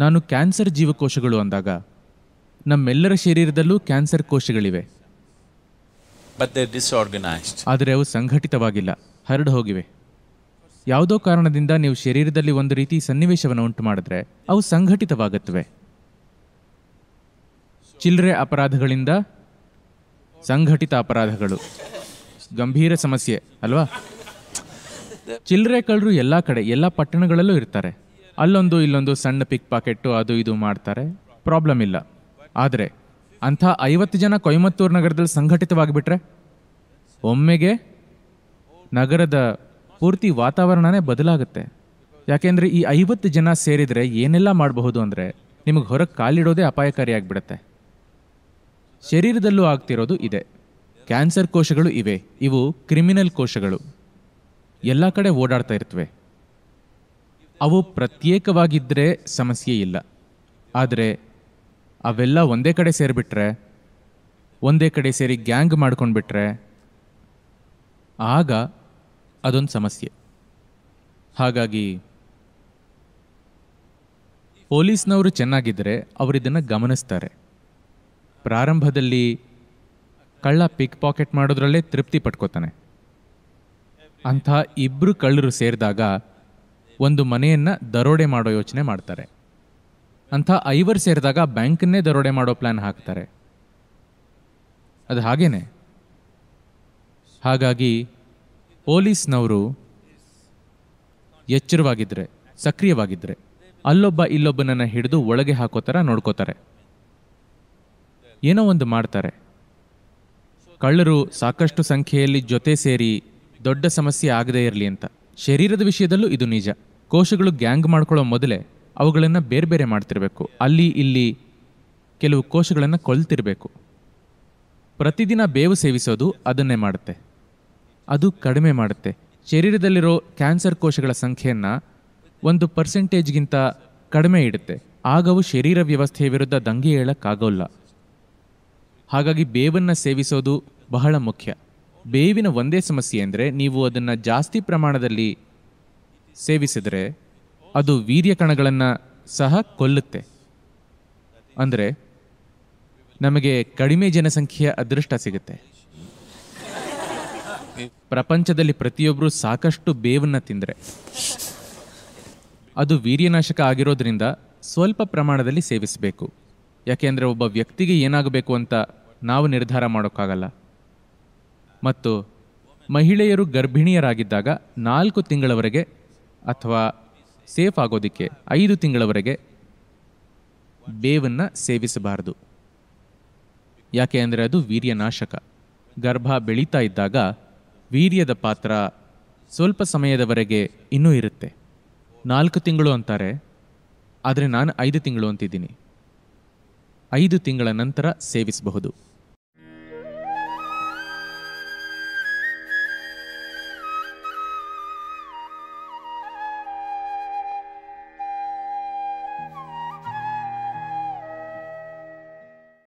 ನಾನು ಕ್ಯಾನ್ಸರ್ ಜೀವಕೋಶಗಳು ಅಂದಾಗ ನಮ್ಮೆಲ್ಲರ ಶರೀರದಲ್ಲೂ ಕ್ಯಾನ್ಸರ್ ಕೋಶಗಳಿವೆ ಆದರೆ ಅವು ಸಂಘಟಿತವಾಗಿಲ್ಲ ಹರಡು ಹೋಗಿವೆ ಯಾವುದೋ ಕಾರಣದಿಂದ ನೀವು ಶರೀರದಲ್ಲಿ ಒಂದು ರೀತಿ ಸನ್ನಿವೇಶವನ್ನು ಉಂಟು ಮಾಡಿದ್ರೆ ಅವು ಸಂಘಟಿತವಾಗುತ್ತವೆ ಚಿಲ್ಲರೆ ಅಪರಾಧಗಳಿಂದ ಸಂಘಟಿತ ಅಪರಾಧಗಳು ಗಂಭೀರ ಸಮಸ್ಯೆ ಅಲ್ವಾ ಚಿಲ್ಲರೆ ಕಳ್ಳರು ಎಲ್ಲ ಕಡೆ ಎಲ್ಲ ಪಟ್ಟಣಗಳಲ್ಲೂ ಇರ್ತಾರೆ ಅಲ್ಲೊಂದು ಇಲ್ಲೊಂದು ಸಣ್ಣ ಪಿಕ್ ಪಾಕೆಟ್ಟು ಅದು ಇದು ಮಾಡ್ತಾರೆ ಪ್ರಾಬ್ಲಮ್ ಇಲ್ಲ ಆದರೆ ಅಂಥ ಐವತ್ತು ಜನ ಕೊಯಮತ್ತೂರು ನಗರದಲ್ಲಿ ಸಂಘಟಿತವಾಗಿಬಿಟ್ರೆ ಒಮ್ಮೆಗೆ ನಗರದ ಪೂರ್ತಿ ವಾತಾವರಣನೇ ಬದಲಾಗುತ್ತೆ ಯಾಕೆಂದರೆ ಈ ಐವತ್ತು ಜನ ಸೇರಿದರೆ ಏನೆಲ್ಲ ಮಾಡಬಹುದು ಅಂದರೆ ನಿಮಗೆ ಹೊರಗೆ ಕಾಲಿಡೋದೇ ಅಪಾಯಕಾರಿಯಾಗಿಬಿಡುತ್ತೆ ಶರೀರದಲ್ಲೂ ಆಗ್ತಿರೋದು ಇದೆ ಕ್ಯಾನ್ಸರ್ ಕೋಶಗಳು ಇವೆ ಇವು ಕ್ರಿಮಿನಲ್ ಕೋಶಗಳು ಎಲ್ಲ ಕಡೆ ಓಡಾಡ್ತಾ ಇರ್ತವೆ ಅವು ಪ್ರತ್ಯೇಕವಾಗಿದ್ದರೆ ಸಮಸ್ಯೆ ಇಲ್ಲ ಆದರೆ ಅವೆಲ್ಲ ಒಂದೇ ಕಡೆ ಸೇರಿಬಿಟ್ರೆ ಒಂದೇ ಕಡೆ ಸೇರಿ ಗ್ಯಾಂಗ್ ಮಾಡ್ಕೊಂಡ್ಬಿಟ್ರೆ ಆಗ ಅದೊಂದು ಸಮಸ್ಯೆ ಹಾಗಾಗಿ ಪೊಲೀಸ್ನವರು ಚೆನ್ನಾಗಿದ್ದರೆ ಅವರಿದನ್ನು ಗಮನಿಸ್ತಾರೆ ಪ್ರಾರಂಭದಲ್ಲಿ ಕಳ್ಳ ಪಿಕ್ ಪಾಕೆಟ್ ಮಾಡೋದ್ರಲ್ಲೇ ತೃಪ್ತಿ ಪಟ್ಕೋತಾನೆ ಅಂಥ ಇಬ್ಬರು ಕಳ್ಳರು ಸೇರಿದಾಗ ಒಂದು ಮನೆಯನ್ನು ದರೋಡೆ ಮಾಡೋ ಯೋಚನೆ ಮಾಡ್ತಾರೆ ಅಂಥ ಐವರು ಸೇರಿದಾಗ ಬ್ಯಾಂಕನ್ನೇ ದರೋಡೆ ಮಾಡೋ ಪ್ಲ್ಯಾನ್ ಹಾಕ್ತಾರೆ ಅದು ಹಾಗೇನೆ ಹಾಗಾಗಿ ಪೊಲೀಸ್ನವರು ಎಚ್ಚರವಾಗಿದ್ದರೆ ಸಕ್ರಿಯವಾಗಿದ್ದರೆ ಅಲ್ಲೊಬ್ಬ ಇಲ್ಲೊಬ್ಬನನ್ನು ಹಿಡಿದು ಒಳಗೆ ಹಾಕೋ ಥರ ನೋಡ್ಕೋತಾರೆ ಏನೋ ಒಂದು ಮಾಡ್ತಾರೆ ಕಳ್ಳರು ಸಾಕಷ್ಟು ಸಂಖ್ಯೆಯಲ್ಲಿ ಜೊತೆ ಸೇರಿ ದೊಡ್ಡ ಸಮಸ್ಯೆ ಆಗದೇ ಇರಲಿ ಅಂತ ಶರೀರದ ವಿಷಯದಲ್ಲೂ ಇದು ನಿಜ ಕೋಶಗಳು ಗ್ಯಾಂಗ್ ಮಾಡ್ಕೊಳ್ಳೋ ಮೊದಲೇ ಅವುಗಳನ್ನು ಬೇರೆ ಬೇರೆ ಮಾಡ್ತಿರಬೇಕು ಅಲ್ಲಿ ಇಲ್ಲಿ ಕೆಲವು ಕೋಶಗಳನ್ನು ಕೊಲ್ತಿರಬೇಕು ಪ್ರತಿದಿನ ಬೇವು ಸೇವಿಸೋದು ಅದನ್ನೇ ಮಾಡುತ್ತೆ ಅದು ಕಡಿಮೆ ಮಾಡುತ್ತೆ ಶರೀರದಲ್ಲಿರೋ ಕ್ಯಾನ್ಸರ್ ಕೋಶಗಳ ಸಂಖ್ಯೆಯನ್ನು ಒಂದು ಪರ್ಸೆಂಟೇಜ್ಗಿಂತ ಕಡಿಮೆ ಇಡುತ್ತೆ ಆಗವು ಶರೀರ ವ್ಯವಸ್ಥೆಯ ವಿರುದ್ಧ ದಂಗೆ ಹೇಳೋಕ್ಕಾಗೋಲ್ಲ ಹಾಗಾಗಿ ಬೇವನ್ನು ಸೇವಿಸೋದು ಬಹಳ ಮುಖ್ಯ ಬೇವಿನ ಒಂದೇ ಸಮಸ್ಯೆ ಅಂದರೆ ನೀವು ಅದನ್ನು ಜಾಸ್ತಿ ಪ್ರಮಾಣದಲ್ಲಿ ಸೇವಿಸಿದರೆ ಅದು ವೀರ್ಯ ಕಣಗಳನ್ನು ಸಹ ಕೊಲ್ಲುತ್ತೆ ಅಂದರೆ ನಮಗೆ ಕಡಿಮೆ ಜನಸಂಖ್ಯೆಯ ಅದೃಷ್ಟ ಸಿಗುತ್ತೆ ಪ್ರಪಂಚದಲ್ಲಿ ಪ್ರತಿಯೊಬ್ಬರು ಸಾಕಷ್ಟು ಬೇವನ್ನು ತಿಂದರೆ ಅದು ವೀರ್ಯನಾಶಕ ಆಗಿರೋದ್ರಿಂದ ಸ್ವಲ್ಪ ಪ್ರಮಾಣದಲ್ಲಿ ಸೇವಿಸಬೇಕು ಯಾಕೆಂದರೆ ಒಬ್ಬ ವ್ಯಕ್ತಿಗೆ ಏನಾಗಬೇಕು ಅಂತ ನಾವು ನಿರ್ಧಾರ ಮಾಡೋಕ್ಕಾಗಲ್ಲ ಮತ್ತು ಮಹಿಳೆಯರು ಗರ್ಭಿಣಿಯರಾಗಿದ್ದಾಗ ನಾಲ್ಕು ತಿಂಗಳವರೆಗೆ ಅಥವಾ ಸೇಫ್ ಆಗೋದಕ್ಕೆ ಐದು ತಿಂಗಳವರೆಗೆ ಬೇವನ್ನು ಸೇವಿಸಬಾರದು ಯಾಕೆ ಅಂದರೆ ಅದು ವೀರ್ಯನಾಶಕ ಗರ್ಭ ಬೆಳೀತಾ ಇದ್ದಾಗ ವೀರ್ಯದ ಪಾತ್ರ ಸ್ವಲ್ಪ ಸಮಯದವರೆಗೆ ಇನ್ನೂ ಇರುತ್ತೆ ನಾಲ್ಕು ತಿಂಗಳು ಅಂತಾರೆ ಆದರೆ ನಾನು ಐದು ತಿಂಗಳು ಅಂತಿದ್ದೀನಿ ಐದು ತಿಂಗಳ ನಂತರ ಸೇವಿಸಬಹುದು